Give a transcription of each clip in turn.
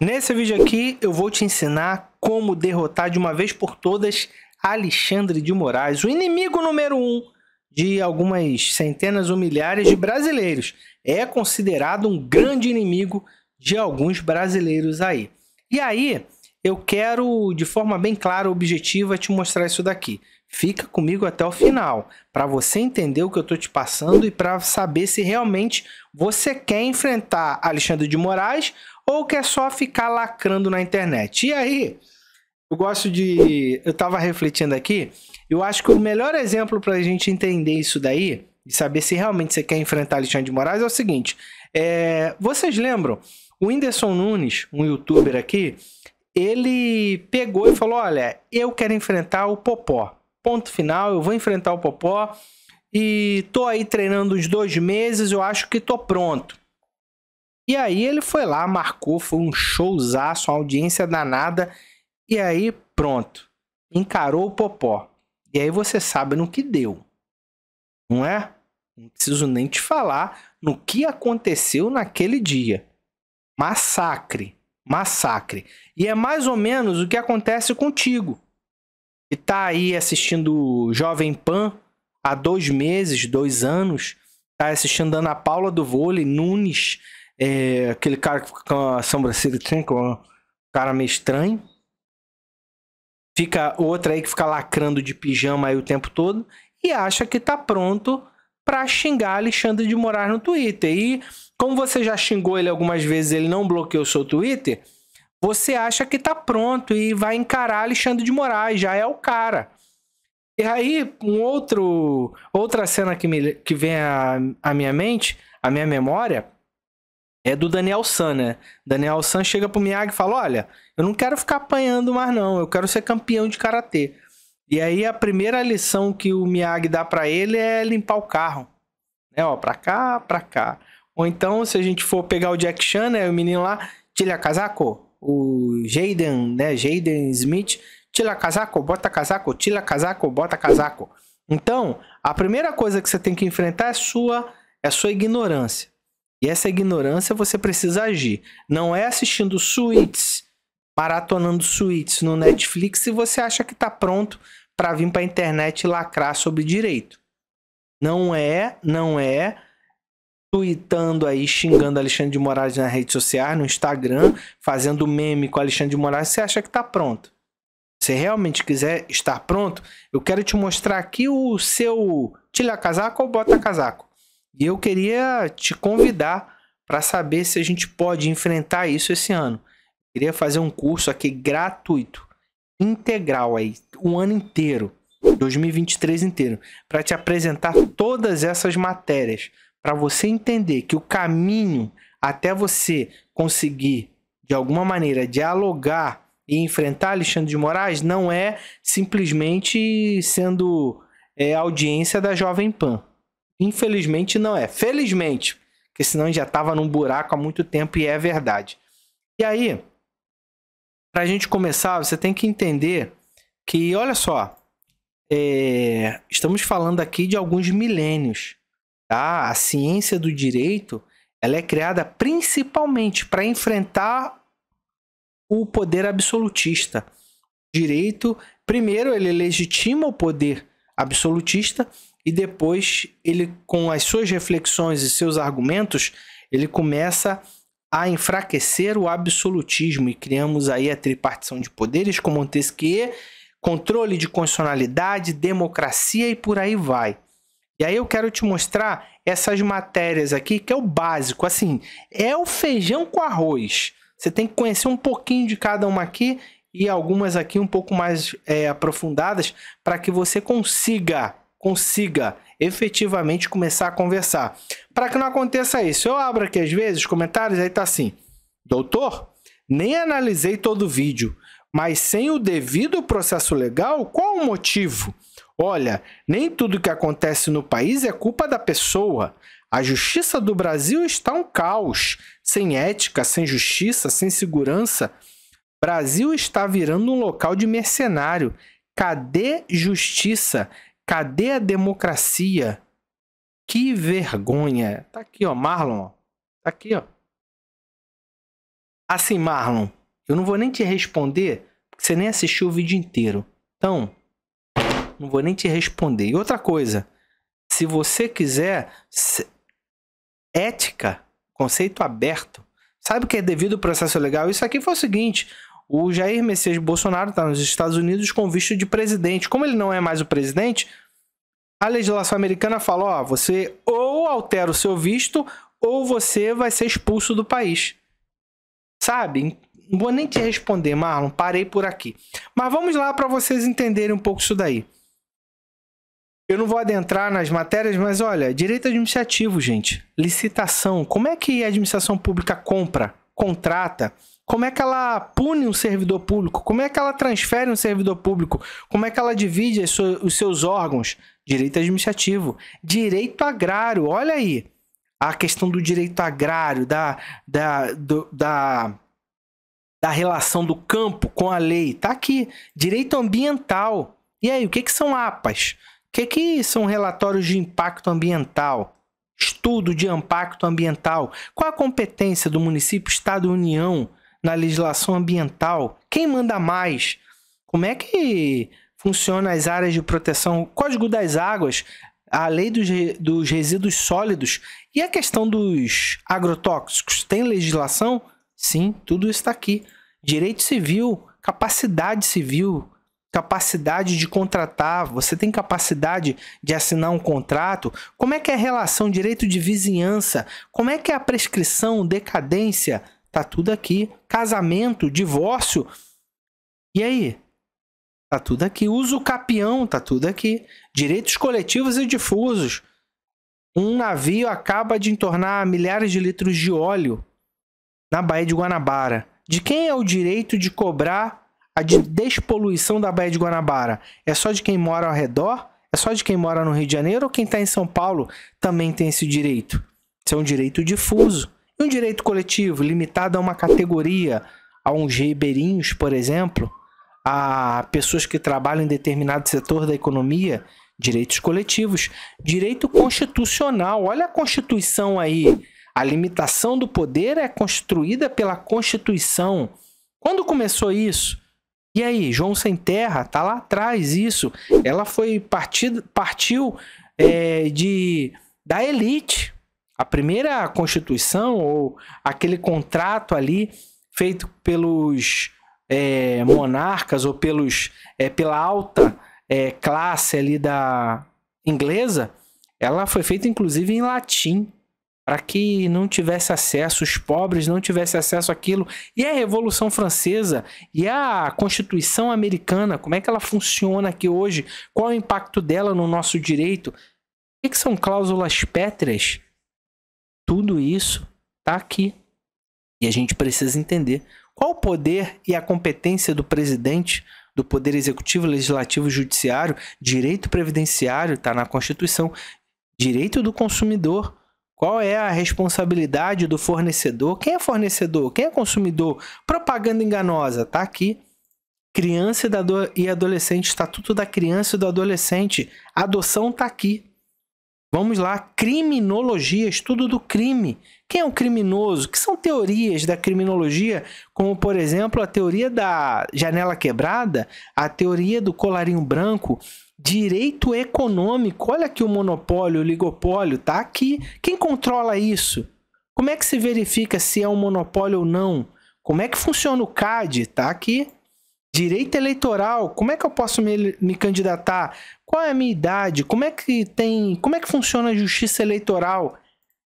Nesse vídeo aqui eu vou te ensinar como derrotar de uma vez por todas Alexandre de Moraes, o inimigo número um de algumas centenas ou milhares de brasileiros. É considerado um grande inimigo de alguns brasileiros aí. E aí eu quero, de forma bem clara, e objetiva, te mostrar isso daqui. Fica comigo até o final, para você entender o que eu estou te passando e para saber se realmente você quer enfrentar Alexandre de Moraes ou quer só ficar lacrando na internet. E aí, eu gosto de. Eu estava refletindo aqui, eu acho que o melhor exemplo para a gente entender isso daí, e saber se realmente você quer enfrentar Alexandre de Moraes, é o seguinte: é... vocês lembram? O Whindersson Nunes, um youtuber aqui, ele pegou e falou: Olha, eu quero enfrentar o Popó. Ponto final, eu vou enfrentar o Popó. E tô aí treinando uns dois meses, eu acho que tô pronto. E aí ele foi lá, marcou, foi um showzaço, uma audiência danada. E aí, pronto. Encarou o Popó. E aí você sabe no que deu. Não é? Não preciso nem te falar no que aconteceu naquele dia. Massacre, massacre. E é mais ou menos o que acontece contigo. Que tá aí assistindo Jovem Pan há dois meses, dois anos, tá assistindo Ana Paula do Vôlei, Nunes, é, aquele cara que fica com a sobrancelha assim, com um cara meio estranho. Fica outra aí que fica lacrando de pijama aí o tempo todo e acha que tá pronto para xingar Alexandre de Moraes no Twitter. E como você já xingou ele algumas vezes, ele não bloqueou seu Twitter, você acha que tá pronto e vai encarar Alexandre de Moraes, já é o cara. E aí, um outro outra cena que, me, que vem à minha mente, à minha memória, é do Daniel San, né? Daniel San chega pro Miyagi e fala: Olha, eu não quero ficar apanhando mais, não. Eu quero ser campeão de karatê. E aí a primeira lição que o Miyagi dá para ele é limpar o carro. É, ó, pra cá, pra cá. Ou então, se a gente for pegar o Jack Chan, né? O menino lá, tira casaco. O Jaden, né? Jaden Smith, tira casaco, bota casaco, tira casaco, bota casaco. Então, a primeira coisa que você tem que enfrentar é sua, é sua ignorância. E essa ignorância você precisa agir. Não é assistindo suítes, maratonando suítes no Netflix se você acha que está pronto para vir para a internet lacrar sobre direito. Não é, não é tweetando aí, xingando Alexandre de Moraes nas redes sociais, no Instagram, fazendo meme com Alexandre de Moraes, você acha que está pronto. Se realmente quiser estar pronto, eu quero te mostrar aqui o seu tira casaco ou bota casaco. E eu queria te convidar para saber se a gente pode enfrentar isso esse ano. Eu queria fazer um curso aqui gratuito, integral aí, o ano inteiro, 2023 inteiro, para te apresentar todas essas matérias, para você entender que o caminho até você conseguir de alguma maneira dialogar e enfrentar Alexandre de Moraes não é simplesmente sendo é, audiência da Jovem Pan. Infelizmente não é. Felizmente, porque senão já estava num buraco há muito tempo e é verdade. E aí, para a gente começar, você tem que entender que, olha só, é, estamos falando aqui de alguns milênios. Tá? A ciência do direito ela é criada principalmente para enfrentar o poder absolutista. Direito, primeiro, ele legitima o poder absolutista e depois ele, com as suas reflexões e seus argumentos, ele começa a enfraquecer o absolutismo e criamos aí a tripartição de poderes com Montesquieu, controle de constitucionalidade, democracia e por aí vai. E aí eu quero te mostrar essas matérias aqui, que é o básico, assim, é o feijão com arroz. Você tem que conhecer um pouquinho de cada uma aqui e algumas aqui um pouco mais é, aprofundadas para que você consiga consiga efetivamente começar a conversar. Para que não aconteça isso, eu abro aqui às vezes os comentários, aí tá assim: Doutor, nem analisei todo o vídeo, mas sem o devido processo legal, qual o motivo? Olha, nem tudo que acontece no país é culpa da pessoa. A justiça do Brasil está um caos, sem ética, sem justiça, sem segurança. Brasil está virando um local de mercenário. Cadê justiça? Cadê a democracia? Que vergonha. Tá aqui, ó, Marlon. Tá aqui, ó. Assim, Marlon, eu não vou nem te responder, porque você nem assistiu o vídeo inteiro. Então, não vou nem te responder. E outra coisa, se você quiser se... ética, conceito aberto, sabe o que é devido ao processo legal? Isso aqui foi o seguinte, o Jair Messias Bolsonaro está nos Estados Unidos com visto de presidente. Como ele não é mais o presidente, a legislação americana fala: ó, você ou altera o seu visto ou você vai ser expulso do país. Sabe? Não vou nem te responder, Marlon, parei por aqui. Mas vamos lá para vocês entenderem um pouco isso daí. Eu não vou adentrar nas matérias, mas olha, direito administrativo, gente, licitação, como é que a administração pública compra, contrata? Como é que ela pune um servidor público? Como é que ela transfere um servidor público? Como é que ela divide os seus órgãos? Direito administrativo, direito agrário, olha aí. A questão do direito agrário, da, da, do, da, da relação do campo com a lei, tá aqui. Direito ambiental. E aí, o que, que são APAs? O que, que são relatórios de impacto ambiental? Estudo de impacto ambiental. Qual a competência do município, Estado e União? na legislação ambiental? Quem manda mais? Como é que funciona as áreas de proteção? O Código das Águas, a lei dos, dos resíduos sólidos e a questão dos agrotóxicos? Tem legislação? Sim, tudo está aqui. Direito civil, capacidade civil, capacidade de contratar, você tem capacidade de assinar um contrato, como é que é a relação direito de vizinhança, como é que é a prescrição, decadência, Tá tudo aqui. Casamento, divórcio. E aí? Tá tudo aqui. Uso capião, tá tudo aqui. Direitos coletivos e difusos. Um navio acaba de entornar milhares de litros de óleo na Baía de Guanabara. De quem é o direito de cobrar a de despoluição da Baía de Guanabara? É só de quem mora ao redor? É só de quem mora no Rio de Janeiro ou quem está em São Paulo também tem esse direito? Isso é um direito difuso um direito coletivo limitado a uma categoria, a uns ribeirinhos, por exemplo, a pessoas que trabalham em determinado setor da economia, direitos coletivos, direito constitucional. Olha a Constituição aí. A limitação do poder é construída pela Constituição. Quando começou isso? E aí, João Sem Terra, tá lá atrás isso. Ela foi partido, partiu é, de da elite. A primeira Constituição, ou aquele contrato ali feito pelos é, monarcas ou pelos, é, pela alta é, classe ali da inglesa, ela foi feita inclusive em latim para que não tivesse acesso, os pobres não tivessem acesso àquilo. E a Revolução Francesa e a Constituição Americana, como é que ela funciona aqui hoje? Qual é o impacto dela no nosso direito? O que, que são cláusulas pétreas? Tudo isso está aqui. E a gente precisa entender qual o poder e a competência do presidente do Poder Executivo, Legislativo e Judiciário, direito previdenciário, está na Constituição, direito do consumidor. Qual é a responsabilidade do fornecedor? Quem é fornecedor? Quem é consumidor? Propaganda enganosa, está aqui. Criança e adolescente, Estatuto da Criança e do Adolescente. Adoção está aqui. Vamos lá, criminologia, estudo do crime. Quem é um criminoso? Que são teorias da criminologia, como por exemplo a teoria da janela quebrada, a teoria do colarinho branco, direito econômico. Olha aqui o monopólio, o oligopólio, tá aqui. Quem controla isso? Como é que se verifica se é um monopólio ou não? Como é que funciona o CAD? Tá aqui direito eleitoral, como é que eu posso me, me candidatar? Qual é a minha idade? Como é que tem, como é que funciona a justiça eleitoral?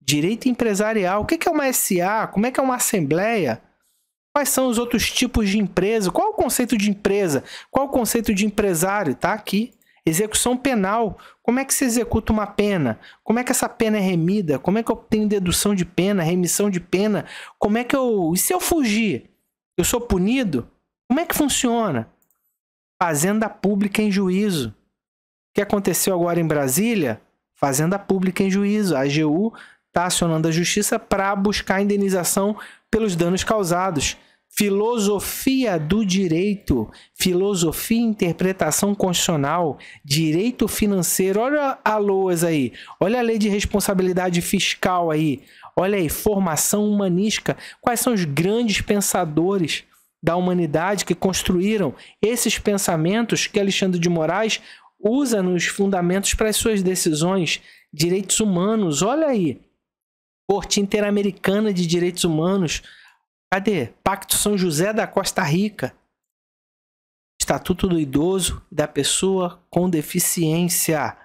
Direito empresarial, o que é uma SA? Como é que é uma assembleia? Quais são os outros tipos de empresa? Qual é o conceito de empresa? Qual é o conceito de empresário? Tá aqui. Execução penal. Como é que se executa uma pena? Como é que essa pena é remida? Como é que eu tenho dedução de pena, remissão de pena? Como é que eu. E se eu fugir? Eu sou punido? Como é que funciona? Fazenda pública em juízo. O que aconteceu agora em Brasília? Fazenda pública em juízo. A AGU está acionando a justiça para buscar indenização pelos danos causados. Filosofia do direito, filosofia e interpretação constitucional, direito financeiro. Olha a LOAS aí, olha a lei de responsabilidade fiscal aí, olha aí, formação humanística. Quais são os grandes pensadores da humanidade que construíram esses pensamentos que Alexandre de Moraes usa nos fundamentos para as suas decisões, direitos humanos. Olha aí, Corte Interamericana de Direitos Humanos. Cadê? Pacto São José da Costa Rica. Estatuto do Idoso e da Pessoa com Deficiência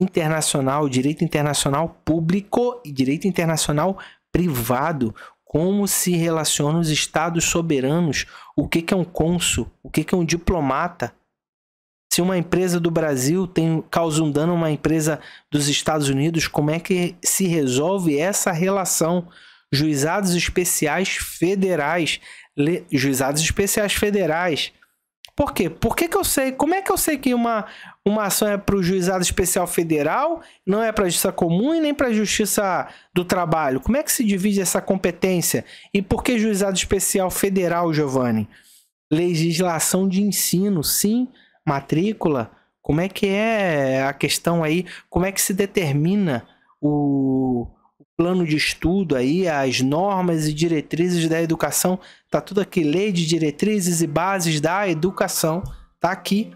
Internacional, Direito Internacional Público e Direito Internacional Privado como se relacionam os estados soberanos, o que, que é um cônsul, o que, que é um diplomata. Se uma empresa do Brasil tem, causa um dano a uma empresa dos Estados Unidos, como é que se resolve essa relação? Juizados especiais federais, le, juizados especiais federais, por quê? Por que, que eu sei? Como é que eu sei que uma, uma ação é para o juizado especial federal, não é para a justiça comum e nem para a justiça do trabalho? Como é que se divide essa competência? E por que juizado especial federal, Giovanni? Legislação de ensino, sim, matrícula. Como é que é a questão aí? Como é que se determina o, plano de estudo aí, as normas e diretrizes da educação, tá tudo aqui, lei de diretrizes e bases da educação, tá aqui,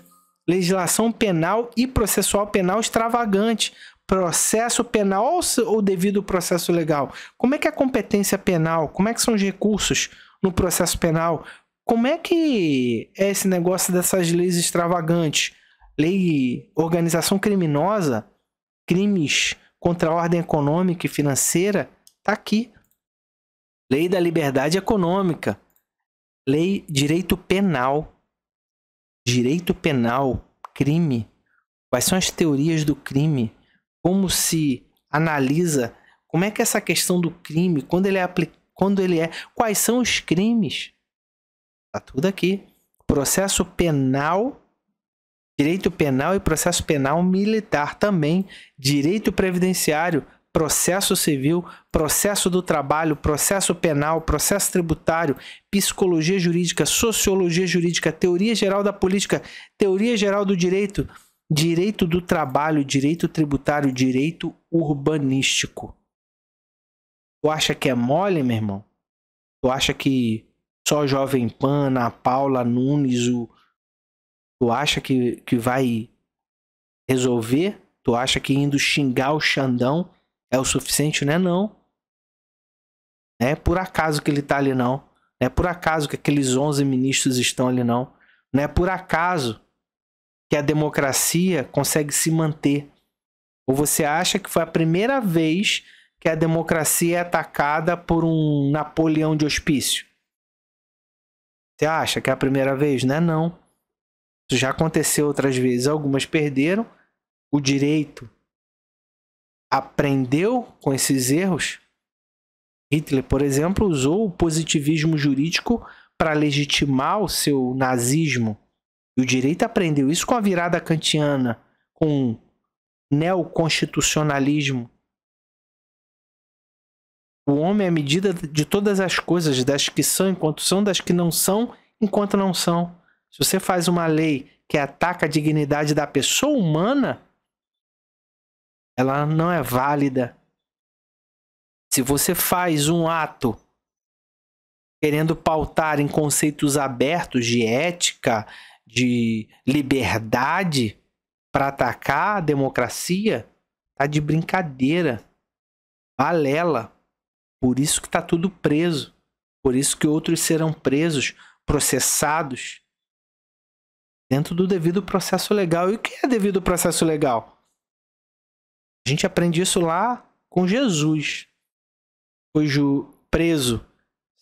legislação penal e processual penal extravagante, processo penal ou devido processo legal, como é que é a competência penal, como é que são os recursos no processo penal, como é que é esse negócio dessas leis extravagantes, lei organização criminosa, crimes contra a ordem econômica e financeira está aqui. Lei da liberdade econômica, lei direito penal. Direito penal, crime. Quais são as teorias do crime? Como se analisa? Como é que é essa questão do crime, quando ele é aplicado, quando ele é, quais são os crimes? Tá tudo aqui. Processo penal direito penal e processo penal militar também, direito previdenciário, processo civil, processo do trabalho, processo penal, processo tributário, psicologia jurídica, sociologia jurídica, teoria geral da política, teoria geral do direito, direito do trabalho, direito tributário, direito urbanístico. Tu acha que é mole, meu irmão? Tu acha que só Jovem Pan, a Paula Nunes, o Tu acha que, que vai resolver? Tu acha que indo xingar o Xandão é o suficiente? Né, não é né, não. Não é por acaso que ele tá ali não. Não é por acaso que aqueles 11 ministros estão ali não. Não é por acaso que a democracia consegue se manter. Ou você acha que foi a primeira vez que a democracia é atacada por um Napoleão de hospício? Você acha que é a primeira vez? Né, não é não. Isso já aconteceu outras vezes. Algumas perderam. O direito aprendeu com esses erros. Hitler, por exemplo, usou o positivismo jurídico para legitimar o seu nazismo. E o direito aprendeu isso com a virada kantiana, com o neoconstitucionalismo. O homem é a medida de todas as coisas, das que são enquanto são, das que não são enquanto não são. Se você faz uma lei que ataca a dignidade da pessoa humana, ela não é válida. Se você faz um ato querendo pautar em conceitos abertos de ética, de liberdade para atacar a democracia, tá de brincadeira. Balela. Por isso que tá tudo preso. Por isso que outros serão presos, processados dentro do devido processo legal. E o que é devido processo legal? A gente aprende isso lá com Jesus, cujo preso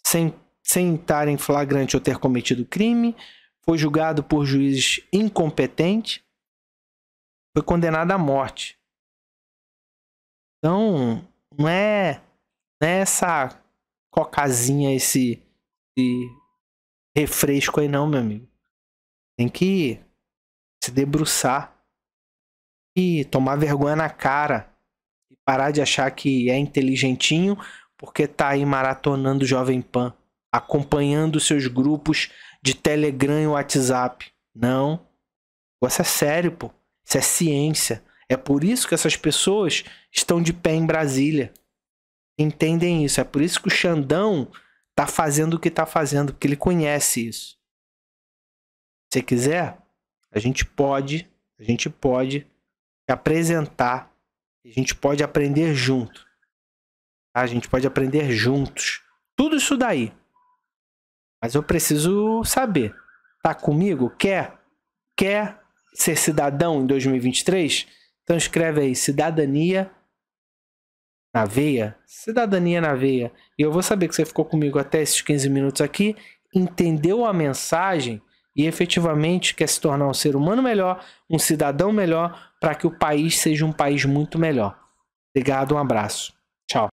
sem, sem estar em flagrante ou ter cometido crime, foi julgado por juízes incompetentes, foi condenado à morte. Então, não é, não é essa cocazinha, esse, esse refresco aí não, meu amigo. Tem que se debruçar e tomar vergonha na cara e parar de achar que é inteligentinho porque tá aí maratonando Jovem Pan, acompanhando seus grupos de Telegram e WhatsApp. Não. Isso é sério, pô. Isso é ciência. É por isso que essas pessoas estão de pé em Brasília. Entendem isso. É por isso que o Xandão tá fazendo o que tá fazendo, porque ele conhece isso você quiser, a gente pode, a gente pode apresentar, a gente pode aprender junto. Tá? A gente pode aprender juntos. Tudo isso daí. Mas eu preciso saber. Tá comigo? Quer? Quer ser cidadão em 2023? Então escreve aí cidadania na veia, cidadania na veia. E eu vou saber que você ficou comigo até esses 15 minutos aqui, entendeu a mensagem e efetivamente quer se tornar um ser humano melhor, um cidadão melhor, para que o país seja um país muito melhor. Obrigado, um abraço.